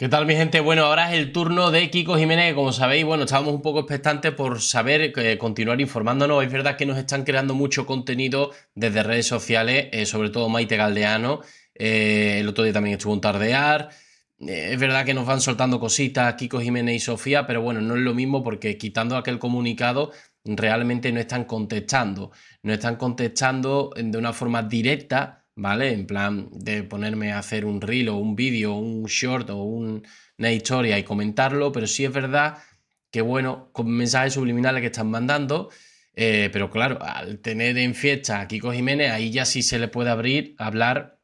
¿Qué tal mi gente? Bueno, ahora es el turno de Kiko Jiménez, como sabéis, bueno, estábamos un poco expectantes por saber, eh, continuar informándonos. Es verdad que nos están creando mucho contenido desde redes sociales, eh, sobre todo Maite Galdeano. Eh, el otro día también estuvo un tardear. es verdad que nos van soltando cositas Kiko Jiménez y Sofía, pero bueno, no es lo mismo porque quitando aquel comunicado realmente no están contestando. No están contestando de una forma directa ¿vale? En plan de ponerme a hacer un reel o un vídeo, un short o una historia y comentarlo, pero sí es verdad que, bueno, con mensajes subliminales que están mandando, eh, pero claro, al tener en fiesta a Kiko Jiménez, ahí ya sí se le puede abrir, hablar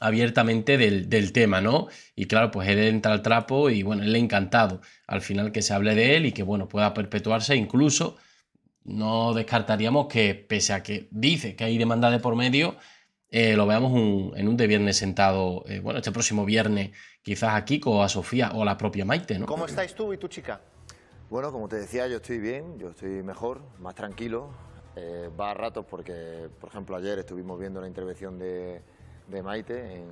abiertamente del, tema, ¿no? Y claro, pues él entra al trapo y bueno, él le ha encantado al final que se hable de él y que bueno, pueda perpetuarse incluso. No descartaríamos que, pese a que dice que hay demanda de por medio, eh, lo veamos en un de viernes sentado, eh, bueno, este próximo viernes, quizás a Kiko a Sofía o a la propia Maite, ¿no? ¿Cómo estáis tú y tu chica? Bueno, como te decía, yo estoy bien, yo estoy mejor, más tranquilo. Eh, va a ratos porque, por ejemplo, ayer estuvimos viendo la intervención de, Maite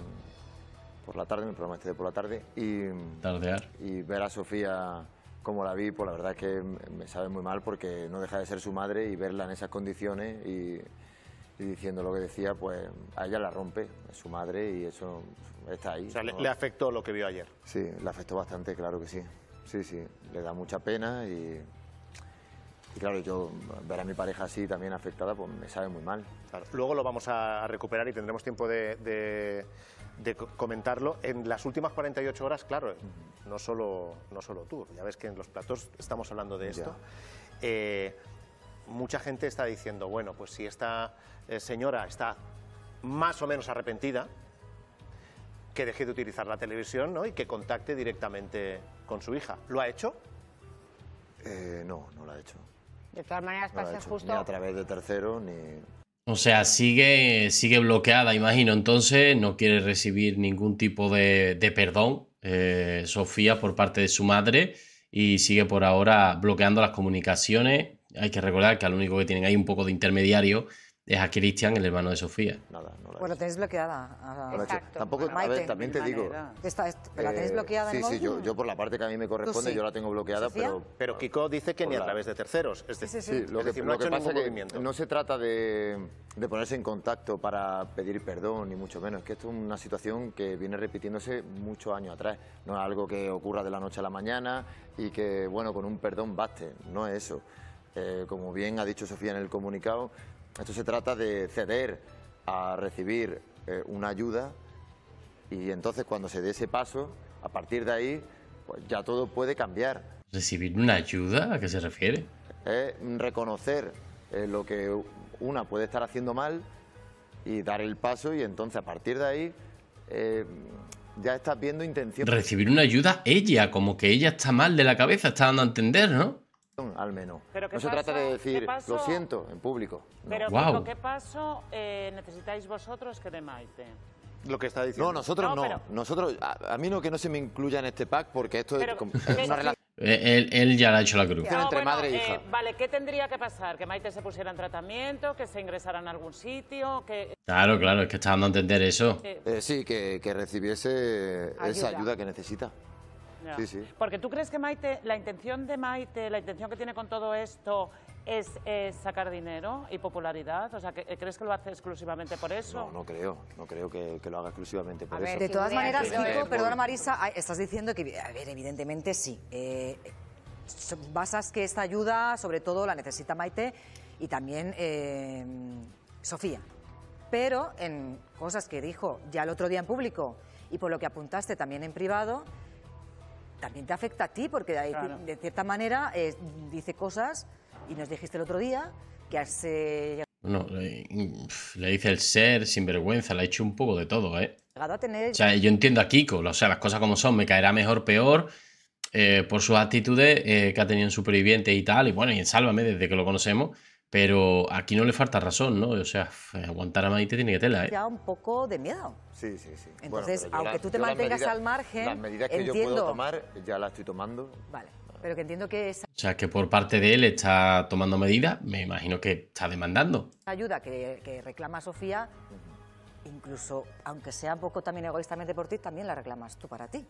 por la tarde, en el programa este de por la tarde, y, Tardear. y ver a Sofía como la vi, pues la verdad es que me sabe muy mal porque no deja de ser su madre y verla en esas condiciones y y diciendo lo que decía, pues a ella la rompe, es su madre y eso está ahí. O sea, le, afectó lo que vio ayer. Sí, le afectó bastante, claro que sí. Sí, sí, le da mucha pena y, claro, yo ver a mi pareja así también afectada, pues me sabe muy mal. Luego lo vamos a recuperar y tendremos tiempo de, comentarlo. En las últimas 48 horas, claro, no solo, no solo tú, ya ves que en los platos estamos hablando de esto. Eh, mucha gente está diciendo, bueno, pues si esta eh, señora está más o menos arrepentida, que deje de utilizar la televisión ¿no? y que contacte directamente con su hija. ¿Lo ha hecho? Eh, no, no lo ha hecho. De todas maneras, pasa justo. Ni a través de tercero, ni. O sea, sigue, sigue bloqueada, imagino. Entonces, no quiere recibir ningún tipo de, perdón, eh, Sofía, por parte de su madre. Y sigue por ahora bloqueando las comunicaciones hay que recordar que al único que tienen ahí un poco de intermediario es a Cristian, el hermano de Sofía. Pues la bueno, tenéis bloqueada. a ver, también te digo. Está, ¿La tenéis eh, bloqueada? sí, sí, yo, por la parte que a mí me pues corresponde, yo la tengo bloqueada, pero... Kiko dice que ni a través de terceros. sí, sí, lo, que, no pasa que no se trata de, de, ponerse en contacto para pedir perdón, ni mucho menos. Es que esto es una situación que viene repitiéndose muchos años atrás. No es algo que ocurra de la noche a la mañana y que, bueno, con un perdón baste. No es eso. Eh, como bien ha dicho Sofía en el comunicado, esto se trata de ceder a recibir eh, una ayuda y entonces cuando se dé ese paso, a partir de ahí, pues ya todo puede cambiar. ¿Recibir una ayuda? ¿A qué se refiere? Es reconocer eh, lo que una puede estar haciendo mal y dar el paso y entonces a partir de ahí ya estás viendo intención. Recibir una ayuda ella, como que ella está mal de la cabeza, está dando a entender, ¿no? al menos. Pero no se trata de decir, lo siento, en público. Pero ¿qué paso eh, necesitáis vosotros que de Maite? Lo que está diciendo. No, nosotros no. Nosotros, a, mí no que no se me incluya en este pack porque esto es, una relación... Eh, él, ya le ha hecho la cruz. E eh, vale, ¿qué tendría que pasar? ¿Que Maite se pusiera en tratamiento? ¿Que se ingresara en algún sitio? Que... Claro, claro, es que está dando a entender eso. sí, que, recibiese esa ayuda que necesita. Porque tú crees que Maite, la intención de Maite, la intención que tiene con todo esto es, sacar dinero y popularidad? O sea, ¿crees que lo hace exclusivamente por eso? No, no creo. No creo que, lo haga exclusivamente por eso. de todas maneras, Kiko, perdona Marisa, estás diciendo que, a ver, evidentemente sí. Eh, basas que esta ayuda, sobre todo, la necesita Maite y también eh, Sofía. Pero en cosas que dijo ya el otro día en público y por lo que apuntaste también en privado, también te afecta a ti, porque de, cierta manera dice cosas, y nos dijiste el otro día, que hace eh, le, dice el ser, sin vergüenza le ha hecho un poco de todo, ¿eh? O sea, yo entiendo a Kiko, o sea, las cosas como son, me caerá mejor, peor, eh, por sus actitudes eh, que ha tenido en Superviviente y tal, y bueno, y en Sálvame, desde que lo conocemos, pero aquí no le falta razón, ¿no? O sea, aguantar a Madrid tiene que tela, ¿eh? Ya un poco de miedo. Sí, sí, sí. Entonces, aunque tú te mantengas al margen. Las medidas que yo puedo tomar, ya las estoy tomando. Vale. Pero que entiendo que esa... O sea, que por parte de él está tomando medidas, me imagino que está demandando. Ayuda que, que reclama Sofía, incluso aunque sea un poco también egoístamente por ti, también la reclamas tú para ti.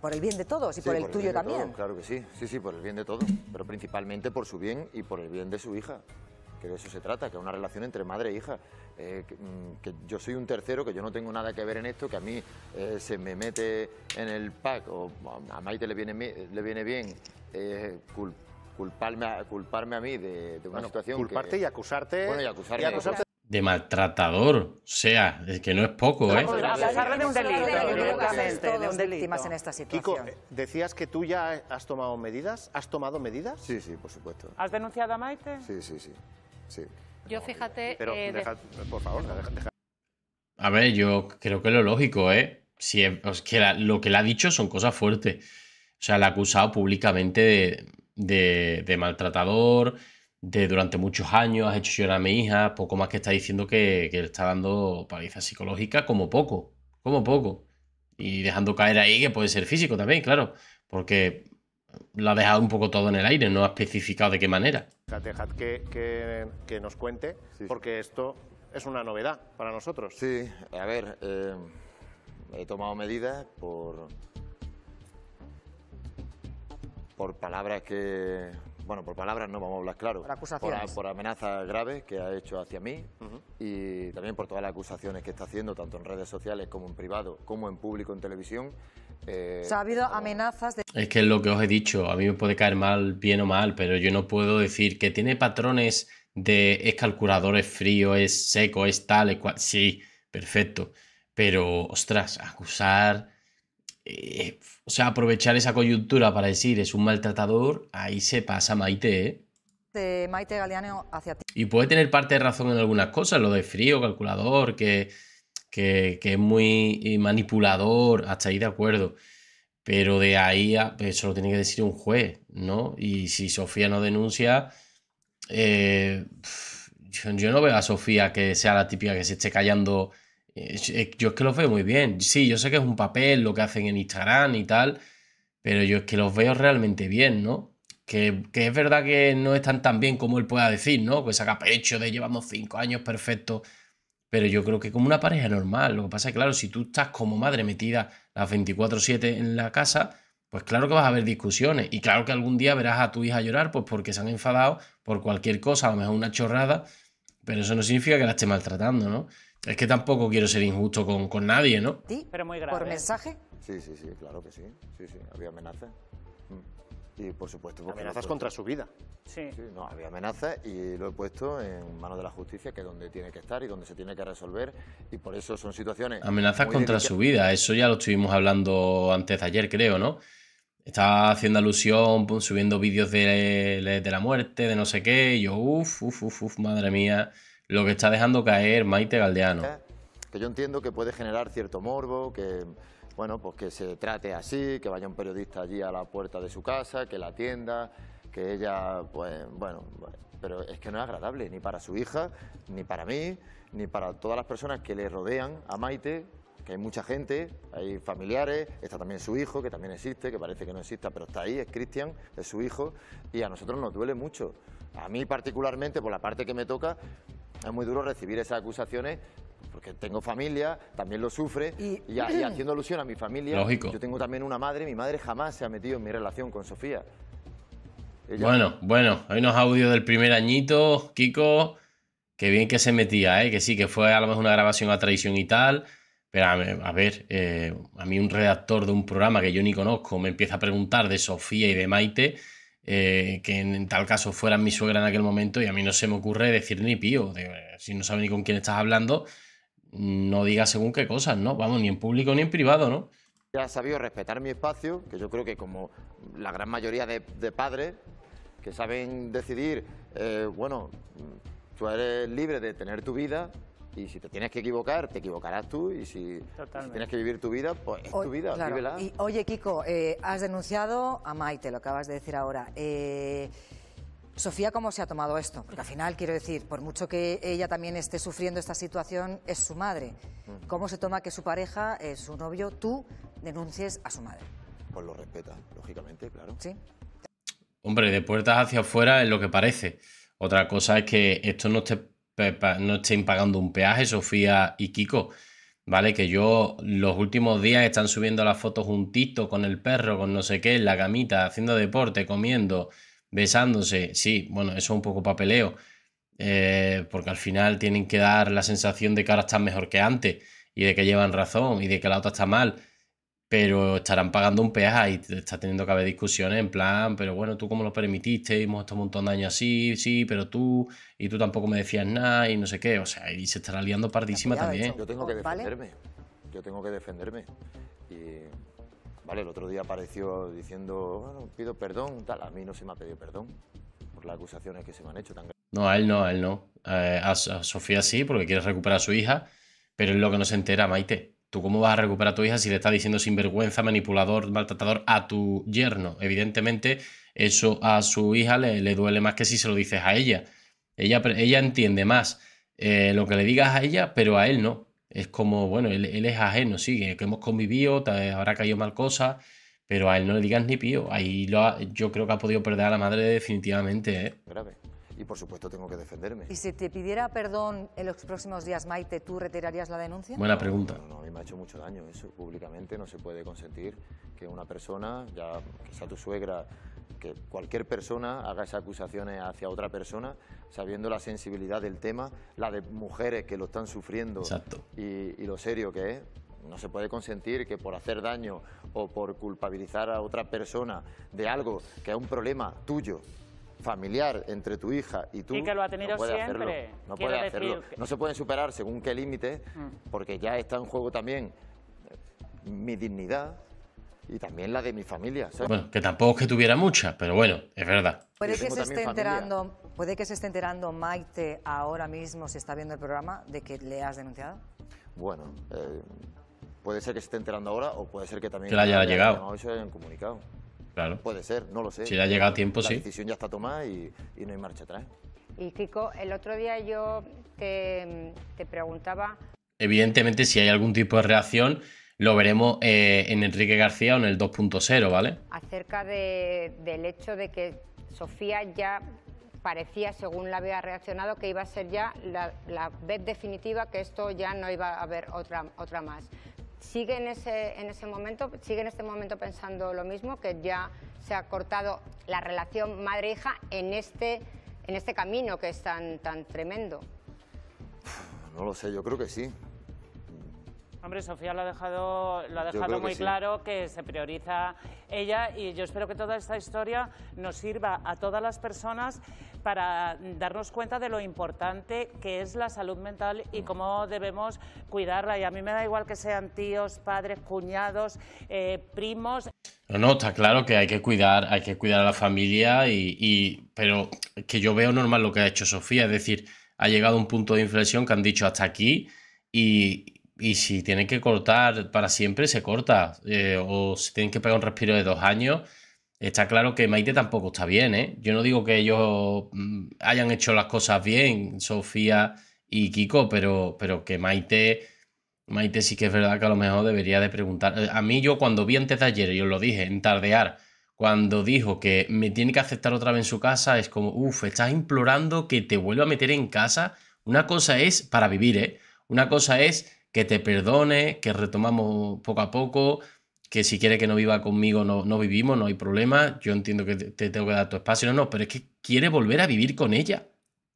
Por el bien de todos y por el tuyo también. claro que sí, sí, sí, por el bien de todos, pero principalmente por su bien y por el bien de su hija. Que de eso se trata, que es una relación entre madre e hija. Eh, mm, que, yo soy un tercero, que yo no tengo nada que ver en esto, que a mí eh, se me mete en el pack, o a Maite le viene, le viene bien eh, culparme, a, culparme a mí de, una situación. Culparte y acusarte. Bueno, y Y acusarte de maltratador. O sea, es que no es poco, ¿eh? de un delito, de un delito. en esta situación. Kiko, eh, decías que tú ya has tomado medidas. ¿Has tomado medidas? Sí, sí, por supuesto. ¿Has denunciado a Maite? Sí, sí, sí. Yo fíjate... Pero, eh, por favor, A ver, yo creo que lo lógico, ¿eh? Si lo que le ha dicho son cosas fuertes. O sea, la ha acusado públicamente de, de maltratador, de durante muchos años has hecho llorar a mi hija, poco más que está diciendo que, que le está dando paliza psicológica como poco, como poco. Y dejando caer ahí que puede ser físico también, claro, porque ...lo ha dejado un poco todo en el aire, no ha especificado de qué manera. Dejad que, que, nos cuente, porque esto es una novedad para nosotros. Sí, a ver, eh, he tomado medidas por, por palabras que bueno, por palabras no, vamos a hablar claro. Por amenazas graves que ha hecho hacia mí y también por todas las acusaciones que está haciendo, tanto en redes sociales como en privado, como en público, en televisión. Eh, ha habido amenazas de... Es que es lo que os he dicho, a mí me puede caer mal, bien o mal, pero yo no puedo decir que tiene patrones de es calculador, es frío, es seco, es tal, es cual. Sí, perfecto. Pero, ostras, acusar eh, o sea, aprovechar esa coyuntura para decir es un maltratador, ahí se pasa Maite, ¿eh? De Maite Galeano hacia ti. Y puede tener parte de razón en algunas cosas, lo de frío, calculador, que, que, es muy eh, manipulador, hasta ahí de acuerdo. Pero de ahí a, pues, eso lo tiene que decir un juez, ¿no? Y si Sofía no denuncia, yo no veo a Sofía que sea la típica que se esté callando eh, eh, yo es que los veo muy bien. Sí, yo sé que es un papel lo que hacen en Instagram y tal, pero yo es que los veo realmente bien, ¿no? Que, es verdad que no están tan bien como él pueda decir, ¿no? Que saca pecho de llevamos cinco años perfecto Pero yo creo que como una pareja normal. Lo que pasa es que, claro, si tú estás como madre metida las 24-7 en la casa, pues claro que vas a haber discusiones y claro que algún día verás a tu hija llorar, pues porque se han enfadado por cualquier cosa, a lo mejor una chorrada, pero eso no significa que la esté maltratando, ¿no? Es que tampoco quiero ser injusto con, nadie, ¿no? Sí, pero muy grave. ¿Por mensaje? Sí, sí, sí, claro que sí. Sí, sí, había amenazas. Mm. Y por supuesto. amenazas contra su vida. Sí. No, había amenazas y lo he puesto en manos de la justicia, que es donde tiene que estar y donde se tiene que resolver. Y por eso son situaciones. Amenazas contra su vida, eso ya lo estuvimos hablando antes de ayer, creo, ¿no? Estaba haciendo alusión, subiendo vídeos de, la muerte, de no sé qué. Y yo, uff, uff, uff, uf, madre mía lo que está dejando caer Maite Galdeano. Que yo entiendo que puede generar cierto morbo, que bueno, pues que se trate así, que vaya un periodista allí a la puerta de su casa, que la atienda, que ella, pues bueno, pues, pero es que no es agradable ni para su hija, ni para mí, ni para todas las personas que le rodean a Maite, que hay mucha gente, hay familiares, está también su hijo, que también existe, que parece que no exista, pero está ahí, es Cristian, es su hijo, y a nosotros nos duele mucho. A mí particularmente, por la parte que me toca, es muy duro recibir esas acusaciones porque tengo familia, también lo sufre, y, haciendo alusión a mi familia, yo tengo también una madre, mi madre jamás se ha metido en mi relación con Sofía. Bueno, bueno, hay unos audios del primer añito, Kiko, que bien que se metía, ¿eh? que sí, que fue a lo mejor una grabación a traición y tal, pero a, ver, eh, a mí un redactor de un programa que yo ni conozco me empieza a preguntar de Sofía y de Maite, eh, que en, tal caso fuera mi suegra en aquel momento y a mí no se me ocurre decir ni pío, si no sabes ni con quién estás hablando, no digas según qué cosas, ¿no? Vamos, ni en público ni en privado, ¿no? Ya ha sabido respetar mi espacio, que yo creo que como la gran mayoría de, padres que saben decidir, eh, bueno, tú eres libre de tener tu vida, y si te tienes que equivocar, te equivocarás tú. Y si, tienes que vivir tu vida, pues es tu vida, Y, oye, Kiko, eh, has denunciado a Maite, lo acabas de decir ahora. Eh, Sofía, ¿cómo se ha tomado esto? Porque al final, quiero decir, por mucho que ella también esté sufriendo esta situación, es su madre. ¿Cómo se toma que su pareja, eh, su novio, tú denuncies a su madre? Pues lo respeta, lógicamente, claro. Sí. Hombre, de puertas hacia afuera es lo que parece. Otra cosa es que esto no te. Pues, no estén pagando un peaje, Sofía y Kiko. ¿Vale? Que yo los últimos días están subiendo las fotos juntito con el perro, con no sé qué, en la camita, haciendo deporte, comiendo, besándose. Sí, bueno, eso es un poco papeleo. Eh, porque al final tienen que dar la sensación de que ahora están mejor que antes y de que llevan razón y de que la otra está mal pero estarán pagando un peaje y está teniendo que haber discusiones en plan, pero bueno, tú como lo permitiste, hemos hecho un montón de años así, sí, pero tú, y tú tampoco me decías nada y no sé qué, o sea, y se estará liando pardísima también. Yo tengo que defenderme, yo tengo que defenderme. Y, vale, el otro día apareció diciendo, bueno, pido perdón, tal, a mí no se me ha pedido perdón por las acusaciones que se me han hecho tan No, a él no, a él no. Eh, a Sofía sí, porque quiere recuperar a su hija, pero es lo que no se entera, Maite ¿Tú cómo vas a recuperar a tu hija si le estás diciendo sinvergüenza, manipulador, maltratador a tu yerno? Evidentemente, eso a su hija le, duele más que si se lo dices a ella. Ella, ella entiende más eh, lo que le digas a ella, pero a él no. Es como, bueno, él, es ajeno, sí, que hemos convivido, ahora habrá caído mal cosa, pero a él no le digas ni pío. Ahí lo yo creo que ha podido perder a la madre definitivamente. ¿eh? y por supuesto tengo que defenderme. ¿Y si te pidiera perdón en los próximos días, Maite, tú retirarías la denuncia? Buena pregunta. No, no, a mí me ha hecho mucho daño eso. Públicamente no se puede consentir que una persona, ya sea tu suegra, que cualquier persona haga esas acusaciones hacia otra persona, sabiendo la sensibilidad del tema, la de mujeres que lo están sufriendo Exacto. y lo serio que es. No se puede consentir que por hacer daño o por culpabilizar a otra persona de algo que es un problema tuyo, familiar entre tu hija y tú. que lo ha tenido no puede Hacerlo, no puede se pueden superar según qué límite, mm. porque ya está en juego también eh, mi dignidad y también la de mi familia. Bueno, que tampoco es que tuviera mucha pero bueno, es verdad. Puede que, se esté enterando, puede que se esté enterando Maite ahora mismo, si está viendo el programa, de que le has denunciado. Bueno, eh, puede ser que se esté enterando ahora o puede ser que también... Que la haya llegado. comunicado. Puede ser, no lo sé. Si le ha a tiempo, sí. La decisión ya está tomada y, no hay marcha atrás. Y Kiko, el otro día yo te, preguntaba... Evidentemente, si hay algún tipo de reacción, lo veremos eh, en Enrique García o en el 2.0, ¿vale? Acerca del hecho de que Sofía ya parecía, según la había reaccionado, que iba a ser ya la, la, vez definitiva, que esto ya no iba a haber otra, otra más sigue en ese, momento, en este momento pensando lo mismo, que ya se ha cortado la relación madre-hija en este, este camino que es tan tremendo. No lo sé, yo creo que sí. Hombre, Sofía lo ha dejado, lo ha dejado muy claro que se prioriza ella y yo espero que toda esta historia nos sirva a todas las personas para darnos cuenta de lo importante que es la salud mental y cómo debemos cuidarla. Y a mí me da igual que sean tíos, padres, cuñados, eh, primos. No, está claro que hay que cuidar, hay que cuidar a la familia y, pero que yo veo normal lo que ha hecho Sofía, es decir, ha llegado a un punto de inflexión que han dicho hasta aquí y, y si tienen que cortar para siempre, se corta. Eh, o si tienen que pegar un respiro de dos años, está claro que Maite tampoco está bien, ¿eh? Yo no digo que ellos mm, hayan hecho las cosas bien, Sofía y Kiko, pero, pero que Maite... Maite sí que es verdad que a lo mejor debería de preguntar. Eh, a mí yo cuando vi antes de ayer, yo lo dije, en tardear, cuando dijo que me tiene que aceptar otra vez en su casa, es como, uff, estás implorando que te vuelva a meter en casa. Una cosa es para vivir, ¿eh? Una cosa es que te perdone, que retomamos poco a poco, que si quiere que no viva conmigo no, no vivimos, no hay problema, yo entiendo que te, tengo que dar tu espacio, no, no, pero es que quiere volver a vivir con ella,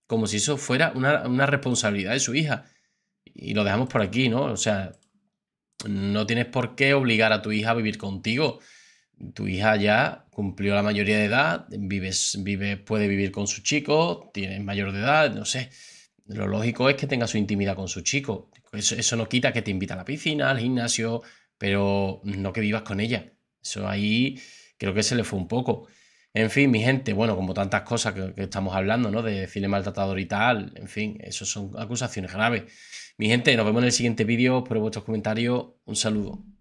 como si eso fuera una, responsabilidad de su hija. Y lo dejamos por aquí, ¿no? O sea, no tienes por qué obligar a tu hija a vivir contigo. Tu hija ya cumplió la mayoría de edad, vive, puede vivir con su chico, tiene mayor de edad, no sé. Lo lógico es que tenga su intimidad con su chico. Pues eso, no quita que te invita a la piscina, al gimnasio, pero no que vivas con ella. Eso ahí creo que se le fue un poco. En fin, mi gente, bueno, como tantas cosas que, estamos hablando, ¿no? De cine maltratador y tal, en fin, eso son acusaciones graves. Mi gente, nos vemos en el siguiente vídeo, por vuestros comentarios, un saludo.